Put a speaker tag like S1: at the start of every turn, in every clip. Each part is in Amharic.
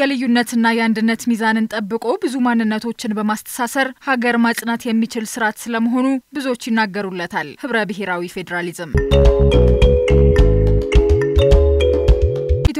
S1: የልዩነትና የአንድነት ሚዛንን ጠብቆ ብዙ ማንነቶችን በማስተሳሰር ሀገር ማጽናት የሚችል ስርዓት ስለመሆኑ ብዙዎች ይናገሩለታል። ህብረ ብሔራዊ ፌዴራሊዝም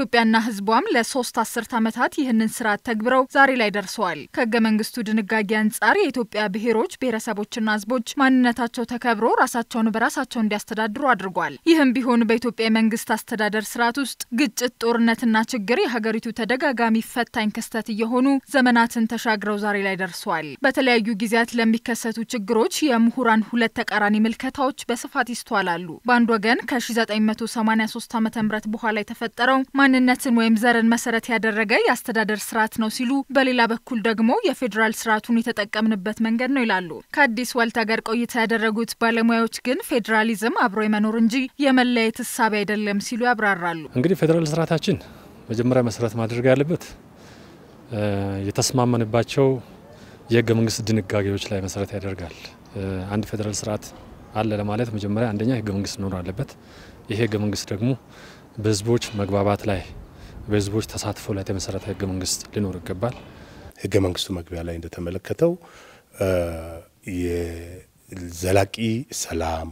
S1: ኢትዮጵያና ህዝቧም ለሶስት አስርት ዓመታት ይህንን ስርዓት ተግብረው ዛሬ ላይ ደርሰዋል። ከህገ መንግስቱ ድንጋጌ አንጻር የኢትዮጵያ ብሔሮች፣ ብሔረሰቦችና ህዝቦች ማንነታቸው ተከብሮ ራሳቸውን በራሳቸው እንዲያስተዳድሩ አድርጓል። ይህም ቢሆን በኢትዮጵያ የመንግስት አስተዳደር ስርዓት ውስጥ ግጭት፣ ጦርነትና ችግር የሀገሪቱ ተደጋጋሚ ፈታኝ ክስተት እየሆኑ ዘመናትን ተሻግረው ዛሬ ላይ ደርሰዋል። በተለያዩ ጊዜያት ለሚከሰቱ ችግሮች የምሁራን ሁለት ተቃራኒ ምልከታዎች በስፋት ይስተዋላሉ። በአንድ ወገን ከ1983 ዓ ም በኋላ የተፈጠረው ማን ማንነትን ወይም ዘርን መሰረት ያደረገ የአስተዳደር ስርዓት ነው ሲሉ፣ በሌላ በኩል ደግሞ የፌዴራል ስርዓቱን የተጠቀምንበት መንገድ ነው ይላሉ። ከአዲስ ወልት ጋር ቆይታ ያደረጉት ባለሙያዎች ግን ፌዴራሊዝም አብሮ የመኖር እንጂ የመለያየት እሳቤ አይደለም ሲሉ ያብራራሉ።
S2: እንግዲህ ፌዴራል ስርዓታችን መጀመሪያ መሰረት ማድረግ ያለበት የተስማመንባቸው የህገ መንግስት ድንጋጌዎች ላይ መሰረት ያደርጋል። አንድ ፌዴራል ስርዓት አለ ለማለት መጀመሪያ አንደኛ ህገ መንግስት መኖር አለበት። ይሄ ህገ መንግስት ደግሞ በህዝቦች መግባባት ላይ በህዝቦች ተሳትፎ ላይ የተመሰረተ ህገ መንግስት ሊኖር ይገባል። ህገ መንግስቱ መግቢያ ላይ እንደተመለከተው
S3: የዘላቂ ሰላም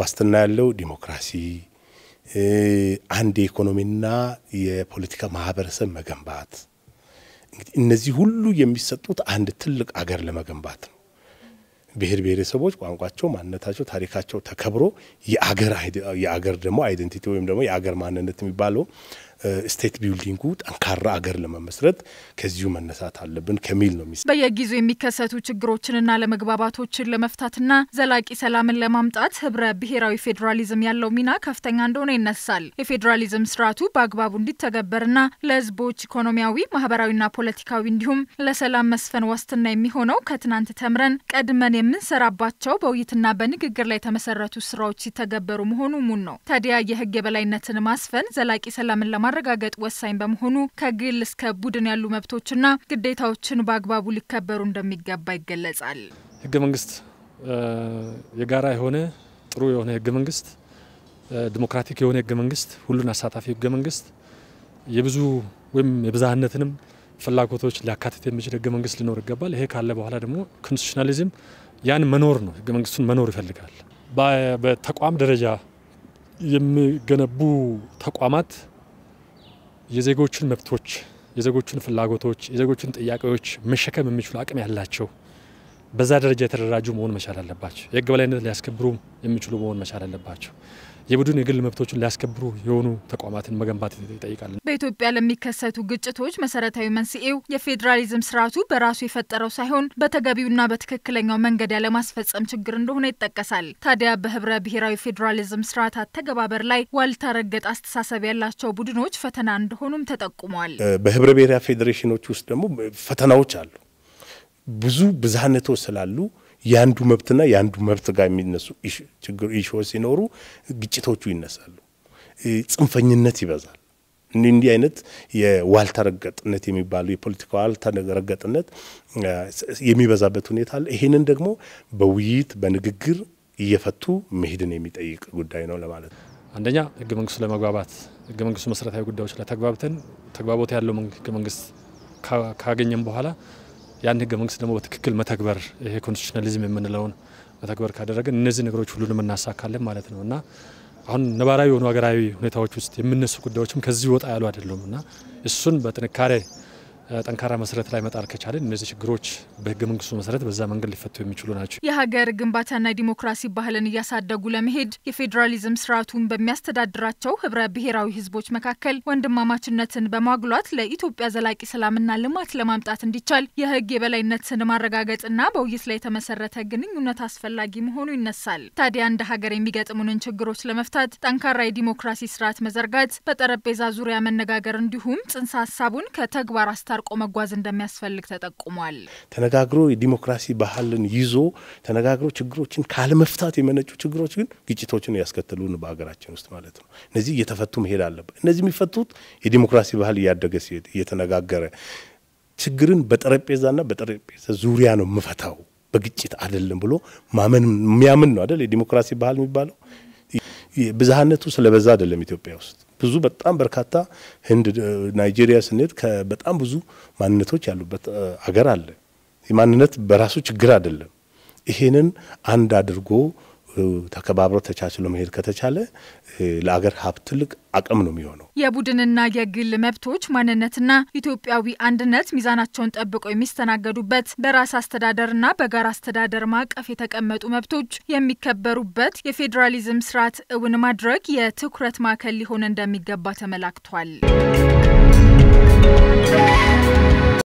S3: ዋስትና ያለው ዲሞክራሲ፣ አንድ የኢኮኖሚና የፖለቲካ ማህበረሰብ መገንባት እንግዲህ እነዚህ ሁሉ የሚሰጡት አንድ ትልቅ አገር ለመገንባት ነው። ብሔር ብሔረሰቦች ቋንቋቸው፣ ማንነታቸው፣ ታሪካቸው ተከብሮ የአገር ደግሞ አይደንቲቲ ወይም ደግሞ የአገር ማንነት የሚባለው ስቴት ቢልዲንጉ ጠንካራ አገር ለመመስረት ከዚሁ መነሳት አለብን ከሚል ነው
S1: በየጊዜው የሚከሰቱ ችግሮችንና ለመግባባቶችን ለመፍታትና ዘላቂ ሰላምን ለማምጣት ህብረ ብሔራዊ ፌዴራሊዝም ያለው ሚና ከፍተኛ እንደሆነ ይነሳል። የፌዴራሊዝም ስርዓቱ በአግባቡ እንዲተገበርና ለህዝቦች ኢኮኖሚያዊ፣ ማህበራዊና ፖለቲካዊ እንዲሁም ለሰላም መስፈን ዋስትና የሚሆነው ከትናንት ተምረን ቀድመን የምንሰራባቸው በውይይትና በንግግር ላይ የተመሰረቱ ስራዎች ሲተገበሩ መሆኑ ሙን ነው። ታዲያ የህግ የበላይነትን ማስፈን ዘላቂ ሰላምን ለማ ለማረጋገጥ ወሳኝ በመሆኑ ከግል እስከ ቡድን ያሉ መብቶችና ግዴታዎችን በአግባቡ ሊከበሩ እንደሚገባ ይገለጻል።
S2: ህገ መንግስት የጋራ የሆነ ጥሩ የሆነ ህገ መንግስት፣ ዲሞክራቲክ የሆነ ህገ መንግስት፣ ሁሉን አሳታፊ ህገ መንግስት የብዙ ወይም የብዝሃነትንም ፍላጎቶች ሊያካትት የሚችል ህገ መንግስት ሊኖር ይገባል። ይሄ ካለ በኋላ ደግሞ ኮንስቲቱሽናሊዝም ያን መኖር ነው፣ ህገ መንግስቱን መኖር ይፈልጋል። በተቋም ደረጃ የሚገነቡ ተቋማት የዜጎችን መብቶች፣ የዜጎችን ፍላጎቶች፣ የዜጎችን ጥያቄዎች መሸከም የሚችሉ አቅም ያላቸው በዛ ደረጃ የተደራጁ መሆን መቻል አለባቸው። የህግ በላይነት ሊያስከብሩ የሚችሉ መሆን መቻል አለባቸው። የቡድን የግል መብቶችን ሊያስከብሩ የሆኑ ተቋማትን መገንባት ይጠይቃል።
S1: በኢትዮጵያ ለሚከሰቱ ግጭቶች መሰረታዊ መንስኤው የፌዴራሊዝም ስርዓቱ በራሱ የፈጠረው ሳይሆን በተገቢውና በትክክለኛው መንገድ ያለማስፈጸም ችግር እንደሆነ ይጠቀሳል። ታዲያ በህብረ ብሔራዊ ፌዴራሊዝም ስርዓት አተገባበር ላይ ዋልታ ረገጥ አስተሳሰብ ያላቸው ቡድኖች ፈተና እንደሆኑም ተጠቁመዋል።
S3: በህብረ ብሔራዊ ፌዴሬሽኖች ውስጥ ደግሞ ፈተናዎች አሉ። ብዙ ብዝሃነቶች ስላሉ የአንዱ መብትና የአንዱ መብት ጋር የሚነሱ ችግር ኢሹዎች ሲኖሩ ግጭቶቹ ይነሳሉ። ጽንፈኝነት ይበዛል። እንዲህ አይነት የዋልታ ረገጥነት የሚባሉ የፖለቲካ ዋልታ ረገጥነት የሚበዛበት ሁኔታ አለ። ይህንን ደግሞ በውይይት በንግግር እየፈቱ መሄድን የሚጠይቅ ጉዳይ ነው ለማለት
S2: ነው። አንደኛ ህገ መንግስቱ ለመግባባት ህገ መንግስቱ መሰረታዊ ጉዳዮች ላይ ተግባብተን ተግባቦት ያለው ህገ መንግስት ካገኘም በኋላ ያን ህገ መንግስት ደግሞ በትክክል መተግበር ይሄ ኮንስቲቱሽናሊዝም የምንለውን መተግበር ካደረግን እነዚህ ነገሮች ሁሉንም እናሳካለን ማለት ነው እና አሁን ነባራዊ የሆኑ ሀገራዊ ሁኔታዎች ውስጥ የምነሱ ጉዳዮችም ከዚህ ወጣ ያሉ አይደሉም እና እሱን በጥንካሬ ጠንካራ መሰረት ላይ መጣል ከቻለን እነዚህ ችግሮች በህገ መንግስቱ መሰረት በዛ መንገድ ሊፈቱ
S1: የሚችሉ ናቸው። የሀገር ግንባታና ዲሞክራሲ ባህልን እያሳደጉ ለመሄድ የፌዴራሊዝም ስርዓቱን በሚያስተዳድራቸው ህብረ ብሔራዊ ህዝቦች መካከል ወንድማማችነትን በማጉሏት ለኢትዮጵያ ዘላቂ ሰላምና ልማት ለማምጣት እንዲቻል የህግ የበላይነትን ማረጋገጥና በውይይት ላይ የተመሰረተ ግንኙነት አስፈላጊ መሆኑ ይነሳል። ታዲያ እንደ ሀገር የሚገጥሙንን ችግሮች ለመፍታት ጠንካራ የዲሞክራሲ ስርዓት መዘርጋት፣ በጠረጴዛ ዙሪያ መነጋገር እንዲሁም ጽንሰ ሀሳቡን ከተግባር አስታ ተነጣርቆ መጓዝ እንደሚያስፈልግ ተጠቁሟል።
S3: ተነጋግሮ የዲሞክራሲ ባህልን ይዞ ተነጋግሮ ችግሮችን ካለመፍታት የመነጩ ችግሮች ግን ግጭቶችን ያስከትሉን በሀገራችን ውስጥ ማለት ነው። እነዚህ እየተፈቱ መሄድ አለበት። እነዚህ የሚፈቱት የዲሞክራሲ ባህል እያደገ ሲሄድ እየተነጋገረ ችግርን በጠረጴዛና በጠረጴዛ ዙሪያ ነው የምፈታው በግጭት አይደለም ብሎ ማመን የሚያምን ነው አይደል? የዲሞክራሲ ባህል የሚባለው ብዝሃነቱ ስለበዛ አይደለም ኢትዮጵያ ውስጥ ብዙ በጣም በርካታ ህንድ፣ ናይጄሪያ ስንሄድ በጣም ብዙ ማንነቶች ያሉበት አገር አለ። ማንነት በራሱ ችግር አይደለም። ይሄንን አንድ አድርጎ ተከባብረው ተቻችሎ መሄድ ከተቻለ ለአገር ሀብት ትልቅ አቅም ነው የሚሆነው።
S1: የቡድንና የግል መብቶች ማንነትና ኢትዮጵያዊ አንድነት ሚዛናቸውን ጠብቀው የሚስተናገዱበት በራስ አስተዳደርና በጋራ አስተዳደር ማዕቀፍ የተቀመጡ መብቶች የሚከበሩበት የፌዴራሊዝም ስርዓት እውን ማድረግ የትኩረት ማዕከል ሊሆን እንደሚገባ ተመላክቷል።